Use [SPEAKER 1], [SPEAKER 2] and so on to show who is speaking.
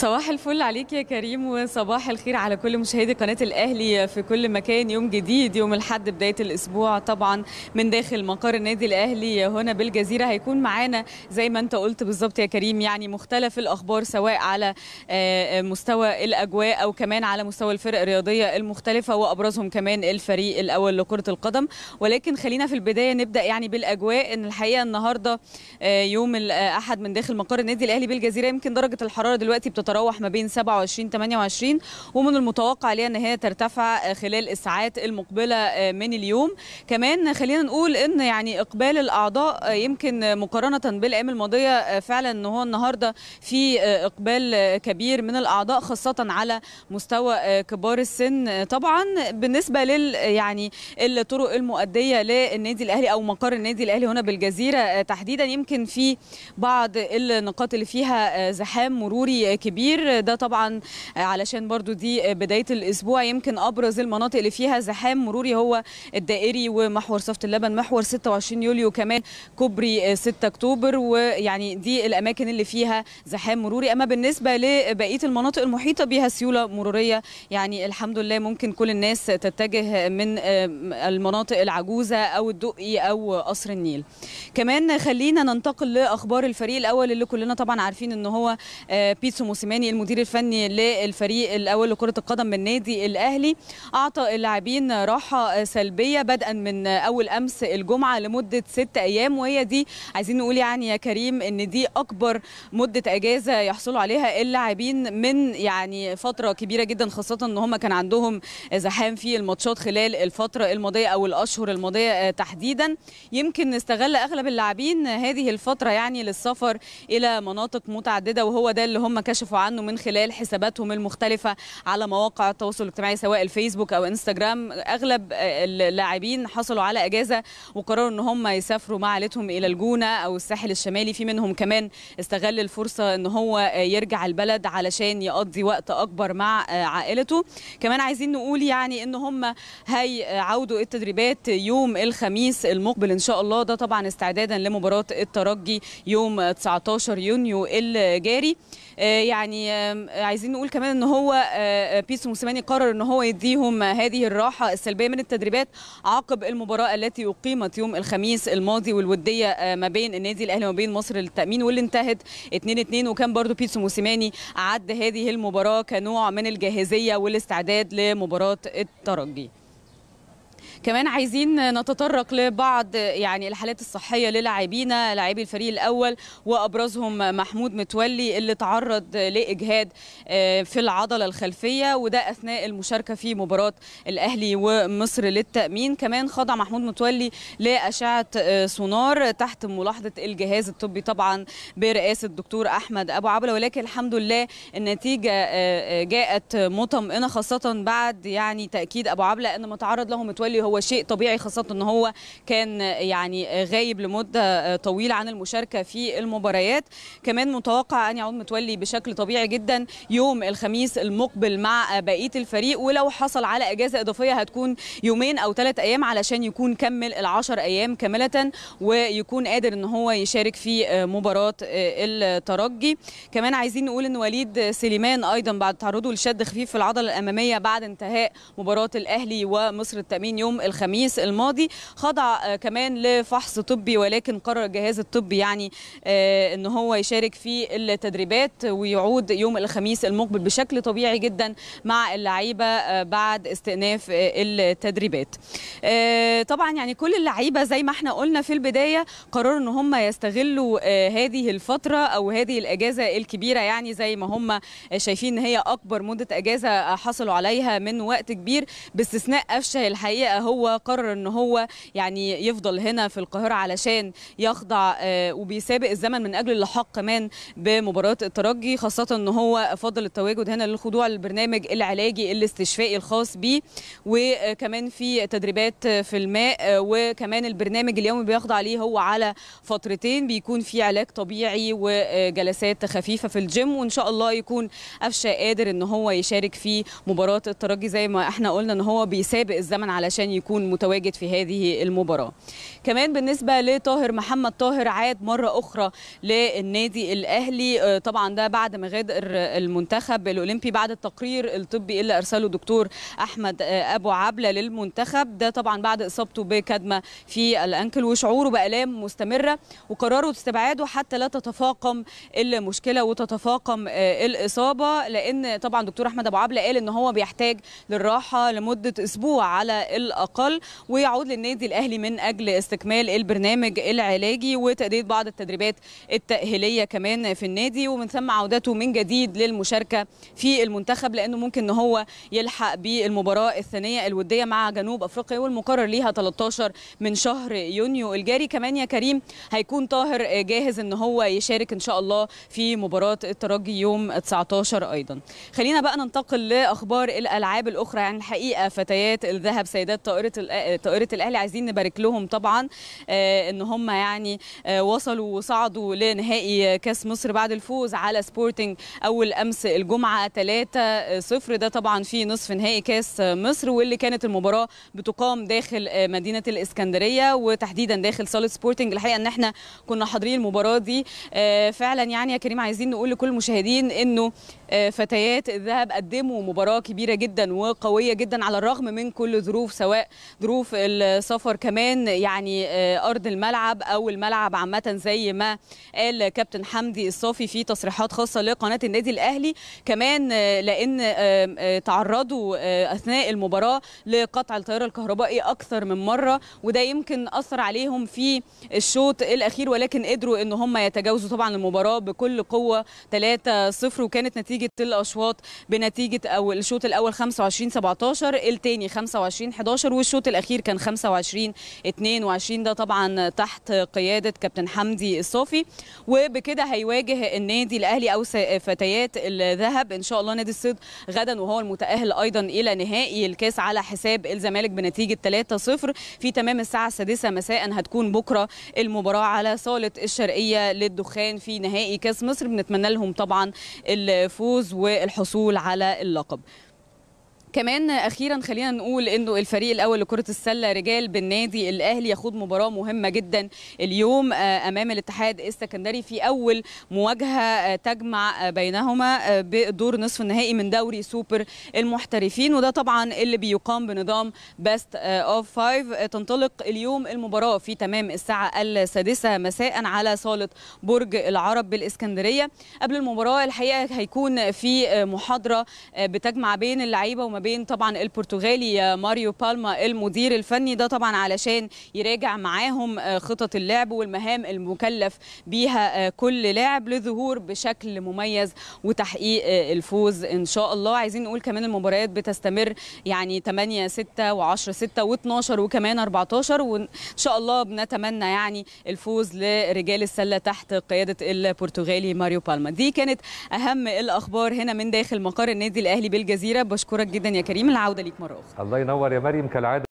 [SPEAKER 1] صباح الفل عليك يا كريم وصباح الخير على كل مشاهدي قناة الأهلي في كل مكان يوم جديد يوم الحد بداية الأسبوع طبعا من داخل مقر النادي الأهلي هنا بالجزيرة هيكون معانا زي ما أنت قلت بالظبط يا كريم يعني مختلف الأخبار سواء على آه، آه، مستوى الأجواء أو كمان على مستوى الفرق الرياضية المختلفة وأبرزهم كمان الفريق الأول لكرة القدم ولكن خلينا في البداية نبدأ يعني بالأجواء إن الحقيقة النهاردة آه، يوم الأحد من داخل مقر النادي الأهلي بالجزيرة يمكن درجة الحرارة دلوقتي بتطلع تتراوح ما بين 27 28 ومن المتوقع ليها ان هي ترتفع آه، خلال الساعات المقبله آه، من اليوم كمان خلينا نقول ان يعني اقبال الاعضاء آه، يمكن مقارنه بالايام الماضيه فعلا ان هو النهارده في اقبال كبير من الاعضاء خاصه على مستوى كبار السن طبعا بالنسبه لل يعني الطرق المؤديه للنادي الاهلي او مقر النادي الاهلي هنا بالجزيره تحديدا يمكن في بعض النقاط اللي فيها زحام مروري كبير كبير ده طبعا علشان برضو دي بدايه الاسبوع يمكن ابرز المناطق اللي فيها زحام مروري هو الدائري ومحور صفت اللبن محور 26 يوليو كمان كوبري 6 اكتوبر ويعني دي الاماكن اللي فيها زحام مروري اما بالنسبه لبقيه المناطق المحيطه بها سيوله مروريه يعني الحمد لله ممكن كل الناس تتجه من المناطق العجوزه او الدقي او قصر النيل كمان خلينا ننتقل لاخبار الفريق الاول اللي كلنا طبعا عارفين ان هو آه، بيتسو موسيماني المدير الفني للفريق الاول لكره القدم من نادي الاهلي اعطى اللاعبين راحه سلبيه بدءا من اول امس الجمعه لمده ست ايام وهي دي عايزين نقول يعني يا كريم ان دي اكبر مده اجازه يحصلوا عليها اللاعبين من يعني فتره كبيره جدا خاصه ان هم كان عندهم زحام في الماتشات خلال الفتره الماضيه او الاشهر الماضيه تحديدا يمكن استغل اغلب اللاعبين هذه الفتره يعني للسفر الى مناطق متعدده وهو ده اللي هم كشفوا يعرفوا عنه من خلال حساباتهم المختلفه على مواقع التواصل الاجتماعي سواء الفيسبوك او انستجرام اغلب اللاعبين حصلوا على اجازه وقرروا ان هم يسافروا مع عائلتهم الى الجونه او الساحل الشمالي في منهم كمان استغل الفرصه ان هو يرجع البلد علشان يقضي وقت اكبر مع عائلته كمان عايزين نقول يعني ان هم هيعودوا التدريبات يوم الخميس المقبل ان شاء الله ده طبعا استعدادا لمباراه الترجي يوم 19 يونيو الجاري آه، يعني يعني عايزين نقول كمان ان هو آه، آه، بيس موسيماني قرر ان هو يديهم هذه الراحه السلبيه من التدريبات عقب المباراه التي اقيمت يوم الخميس الماضي والوديه آه، ما بين النادي الاهلي وما بين مصر للتامين واللي انتهت 2-2 وكان برضو بيتسو موسيماني عد هذه المباراه كنوع من الجاهزيه والاستعداد لمباراه الترجي كمان عايزين نتطرق لبعض يعني الحالات الصحيه للاعبينا لاعبي الفريق الاول وابرزهم محمود متولي اللي تعرض لاجهاد آه، في العضله الخلفيه وده اثناء المشاركه في مباراه الاهلي ومصر للتامين كمان خضع محمود متولي لاشعه آه، سونار تحت ملاحظه الجهاز الطبي طبعا برئاسه الدكتور احمد ابو عبله ولكن الحمد لله النتيجه آه، جاءت مطمئنه خاصه بعد يعني تاكيد ابو عبله ان ما تعرض له متولي هو هو شيء طبيعي خاصة أن هو كان يعني غايب لمدة طويلة عن المشاركة في المباريات كمان متوقع أن يعود متولي بشكل طبيعي جدا يوم الخميس المقبل مع بقية الفريق ولو حصل على إجازة إضافية هتكون يومين أو ثلاث أيام علشان يكون كمل العشر أيام كاملة ويكون قادر أن هو يشارك في مباراة الترجي كمان عايزين نقول أن وليد سليمان أيضا بعد تعرضه لشد خفيف في العضلة الأمامية بعد انتهاء مباراة الأهلي ومصر التأمين يوم الخميس الماضي خضع آه، كمان لفحص طبي ولكن قرر الجهاز الطبي يعني آه، ان هو يشارك في التدريبات ويعود يوم الخميس المقبل بشكل طبيعي جدا مع اللعيبه آه، بعد استئناف التدريبات طبعا يعني كل اللعيبه زي ما احنا قلنا في البدايه قرروا ان هم يستغلوا هذه الفتره او هذه الاجازه الكبيره يعني زي ما هم شايفين ان هي اكبر مده اجازه حصلوا عليها من وقت كبير باستثناء قفشه الحقيقه هو هو قرر ان هو يعني يفضل هنا في القاهره علشان يخضع آه، وبيسابق الزمن من اجل اللحاق كمان بمباراه الترجي خاصه ان هو فضل التواجد هنا للخضوع للبرنامج العلاجي الاستشفائي الخاص بيه وكمان في تدريبات في الماء آه، وكمان البرنامج اليومي بيخضع عليه هو على فترتين بيكون في علاج طبيعي وجلسات خفيفه في الجيم وان شاء الله يكون قفشه قادر ان هو يشارك في مباراه الترجي زي ما احنا قلنا ان هو بيسابق الزمن علشان يكون متواجد في هذه المباراه كمان بالنسبه لطاهر محمد طاهر عاد مره اخرى للنادي الاهلي آه، طبعا ده بعد ما غادر المنتخب الاولمبي بعد التقرير الطبي اللي ارسله دكتور احمد آه، ابو عبله للمنتخب ده طبعا بعد اصابته بكدمه في الانكل وشعوره بالام مستمره وقرروا استبعاده حتى لا تتفاقم المشكله وتتفاقم آه، الاصابه لان طبعا دكتور احمد ابو عبله قال ان هو بيحتاج للراحه لمده اسبوع على الاقل الاقل ويعود للنادي الاهلي من اجل استكمال البرنامج العلاجي وتاديه بعض التدريبات التاهيليه كمان في النادي ومن ثم عودته من جديد للمشاركه في المنتخب لانه ممكن ان هو يلحق بالمباراه الثانيه الوديه مع جنوب افريقيا والمقرر ليها 13 من شهر يونيو الجاري كمان يا كريم هيكون طاهر آه، جاهز ان هو يشارك ان شاء الله في مباراه الترجي يوم 19 ايضا خلينا بقى ننتقل لاخبار الالعاب الاخرى يعني الحقيقه فتيات الذهب سيدات طائره طائره الاهلي عايزين نبارك لهم طبعا آه، ان هم يعني آه، وصلوا وصعدوا لنهائي كاس مصر بعد الفوز على سبورتنج اول امس الجمعه 3 0 ده طبعا في نصف نهائي كاس مصر واللي كانت المباراه بتقام داخل آه، مدينه الاسكندريه وتحديدا داخل صاله سبورتنج الحقيقه ان احنا كنا حاضرين المباراه دي فعلا يعني يا كريم عايزين نقول لكل المشاهدين انه فتيات الذهب قدموا مباراه كبيره جدا وقويه جدا على الرغم من كل ظروف سواء ظروف السفر كمان يعني آه، ارض الملعب او الملعب عامه زي ما قال كابتن حمدي الصافي في تصريحات خاصه لقناه النادي الاهلي كمان آه، لان آه، تعرضوا اثناء المباراه لقطع التيار الكهربائي اكثر من مره وده يمكن اثر عليهم في الشوط الاخير ولكن قدروا ان هم يتجاوزوا طبعا المباراه بكل قوه 3-0 وكانت نتيجه الاشواط بنتيجه او الشوط الاول 25 17 الثاني 25 11 الاخر والشوط الاخير كان 25 22 ده طبعا تحت قياده كابتن حمدي الصافي وبكده هيواجه النادي الاهلي او فتيات الذهب ان شاء الله نادي الصيد غدا وهو المتاهل ايضا الى نهائي الكاس على حساب الزمالك بنتيجه 3-0 في تمام الساعه السادسه مساء هتكون بكره المباراه على صاله الشرقيه للدخان في نهائي كاس مصر بنتمنى لهم طبعا الفوز والحصول على اللقب كمان اخيرا خلينا نقول انه الفريق الاول لكره السله رجال بالنادي الاهلي يخوض مباراه مهمه جدا اليوم آه، امام الاتحاد السكندري في اول مواجهه آه، تجمع آه، بينهما بدور نصف النهائي من دوري سوبر المحترفين وده طبعا اللي بيقام بنظام بيست اوف فايف تنطلق اليوم المباراه في تمام الساعه السادسه مساء على صاله برج العرب بالاسكندريه قبل المباراه الحقيقه هيكون في محاضره بتجمع بين اللعيبه وما بين طبعا البرتغالي آه، ماريو بالما المدير الفني ده طبعا علشان يراجع معاهم آه، خطط اللعب والمهام المكلف بيها آه، كل لاعب لظهور بشكل مميز وتحقيق الفوز ان شاء الله عايزين نقول كمان المباريات بتستمر يعني 8 6 و10 6 و12 وكمان 14 وان شاء الله بنتمنى يعني الفوز لرجال السله تحت قياده البرتغالي ماريو بالما دي كانت اهم الاخبار هنا من داخل مقر النادي الاهلي بالجزيره بشكرك جدا جدا يا كريم العوده ليك مره اخرى الله ينور يا مريم كالعاده